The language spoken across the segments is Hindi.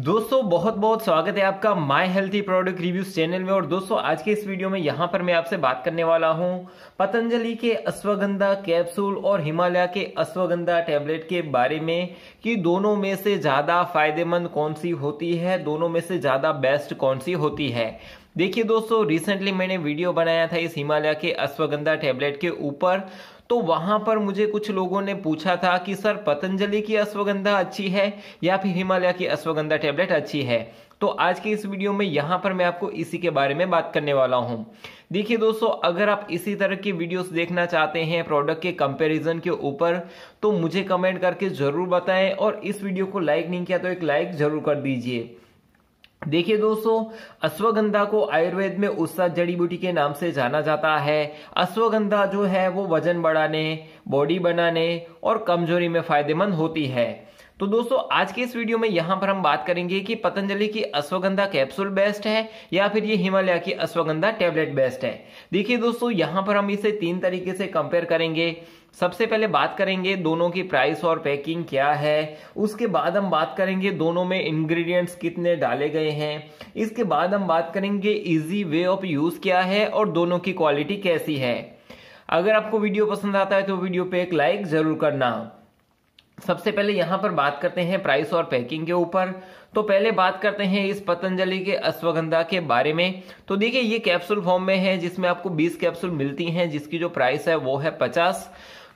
दोस्तों बहुत बहुत स्वागत है आपका my healthy product reviews channel में और दोस्तों आज के इस वीडियो में यहाँ पर मैं आपसे बात करने वाला हूँ पतंजलि के अश्वगंधा कैप्सूल और हिमालय के अश्वगंधा टैबलेट के बारे में कि दोनों में से ज़्यादा फायदेमंद कौन सी होती है दोनों में से ज़्यादा बेस्ट कौन सी होती है देखिए दोस्तों रिसेंटली मैंने वीडियो बनाया था इस हिमालय के अश्वगंधा टैबलेट के ऊपर तो वहाँ पर मुझे कुछ लोगों ने पूछा था कि सर पतंजलि की अश्वगंधा अच्छी है या फिर हिमालय की अश्वगंधा टेबलेट अच्छी है तो आज के इस वीडियो में यहाँ पर मैं आपको इसी के बारे में बात करने वाला हूँ देखिए दोस्तों अगर आप इसी तरह की वीडियोस देखना चाहते हैं प्रोडक्ट के कंपैरिजन के ऊपर तो मुझे कमेंट करके ज़रूर बताएं और इस वीडियो को लाइक नहीं किया तो एक लाइक ज़रूर कर दीजिए देखिए दोस्तों अश्वगंधा को आयुर्वेद में उत्साह जड़ी बूटी के नाम से जाना जाता है अश्वगंधा जो है वो वजन बढ़ाने बॉडी बनाने और कमजोरी में फायदेमंद होती है तो दोस्तों आज के इस वीडियो में यहां पर हम बात करेंगे कि पतंजलि की अश्वगंधा कैप्सूल बेस्ट है या फिर ये हिमालय की अश्वगंधा टेबलेट बेस्ट है देखिए दोस्तों यहाँ पर हम इसे तीन तरीके से कंपेयर करेंगे सबसे पहले बात करेंगे दोनों की प्राइस और पैकिंग क्या है उसके बाद हम बात करेंगे दोनों में इंग्रेडिएंट्स कितने डाले गए हैं इसके बाद हम बात करेंगे इजी वे ऑफ यूज़ क्या है और दोनों की क्वालिटी कैसी है अगर आपको वीडियो पसंद आता है तो वीडियो पे एक लाइक ज़रूर करना सबसे पहले यहाँ पर बात करते हैं प्राइस और पैकिंग के ऊपर तो पहले बात करते हैं इस पतंजलि के अश्वगंधा के बारे में तो देखिए ये कैप्सूल फॉर्म में है जिसमें आपको 20 कैप्सूल मिलती हैं जिसकी जो प्राइस है वो है 50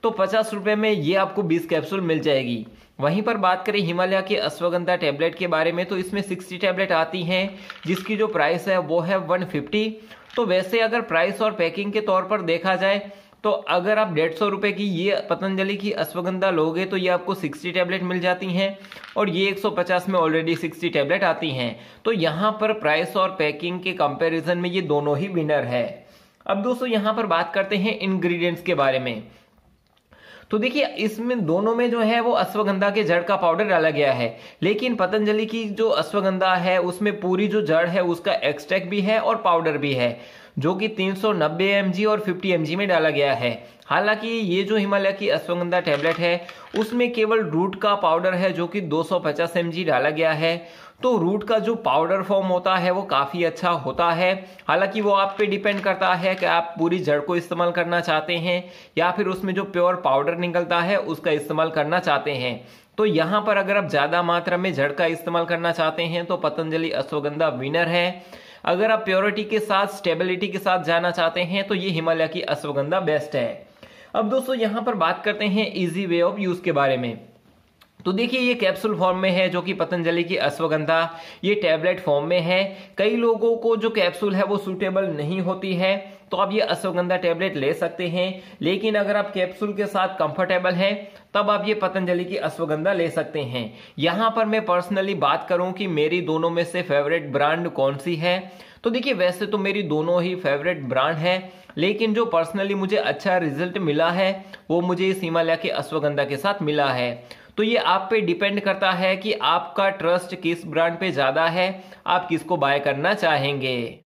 तो पचास रुपये में ये आपको 20 कैप्सूल मिल जाएगी वहीं पर बात करें हिमालय के अश्वगंधा टैबलेट के बारे में तो इसमें सिक्सटी टैबलेट आती हैं जिसकी जो प्राइस है वो है वन तो वैसे अगर प्राइस और पैकिंग के तौर पर देखा जाए तो अगर आप डेढ़ सौ रुपये की ये पतंजलि की अश्वगंधा लोगे तो ये आपको सिक्सटी टैबलेट मिल जाती हैं और ये एक सौ पचास में ऑलरेडी सिक्सटी टैबलेट आती हैं तो यहाँ पर प्राइस और पैकिंग के कंपैरिजन में ये दोनों ही विनर है अब दोस्तों यहाँ पर बात करते हैं इंग्रेडिएंट्स के बारे में तो देखिए इसमें दोनों में जो है वो अश्वगंधा के जड़ का पाउडर डाला गया है लेकिन पतंजलि की जो अश्वगंधा है उसमें पूरी जो जड़ है उसका एक्सट्रैक्ट भी है और पाउडर भी है जो कि 390 mg और 50 mg में डाला गया है हालांकि ये जो हिमालय की अश्वगंधा टैबलेट है उसमें केवल रूट का पाउडर है जो कि 250 mg डाला गया है तो रूट का जो पाउडर फॉर्म होता है वो काफ़ी अच्छा होता है हालांकि वो आप पे डिपेंड करता है कि आप पूरी जड़ को इस्तेमाल करना चाहते हैं या फिर उसमें जो प्योर पाउडर निकलता है उसका इस्तेमाल करना चाहते हैं तो यहाँ पर अगर आप ज़्यादा मात्रा में जड़ का इस्तेमाल करना चाहते हैं तो पतंजलि अश्वगंधा विनर है अगर आप प्योरिटी के साथ स्टेबिलिटी के साथ जाना चाहते हैं तो ये हिमालय की अश्वगंधा बेस्ट है अब दोस्तों यहाँ पर बात करते हैं इजी वे ऑफ यूज़ के बारे में तो देखिए ये कैप्सूल फॉर्म में है जो कि पतंजलि की अश्वगंधा ये टैबलेट फॉर्म में है कई लोगों को जो कैप्सूल है वो सूटेबल नहीं होती है तो आप ये अश्वगंधा टेबलेट ले सकते हैं लेकिन अगर आप कैप्सूल के साथ कंफर्टेबल हैं तब आप ये पतंजलि की अश्वगंधा ले सकते हैं यहाँ पर मैं पर्सनली बात करूँ कि मेरी दोनों में से फेवरेट ब्रांड कौन सी है तो देखिए वैसे तो मेरी दोनों ही फेवरेट ब्रांड है लेकिन जो पर्सनली मुझे अच्छा रिजल्ट मिला है वो मुझे इस हिमालय के अश्वगंधा के साथ मिला है तो ये आप पे डिपेंड करता है कि आपका ट्रस्ट किस ब्रांड पे ज़्यादा है आप किसको बाय करना चाहेंगे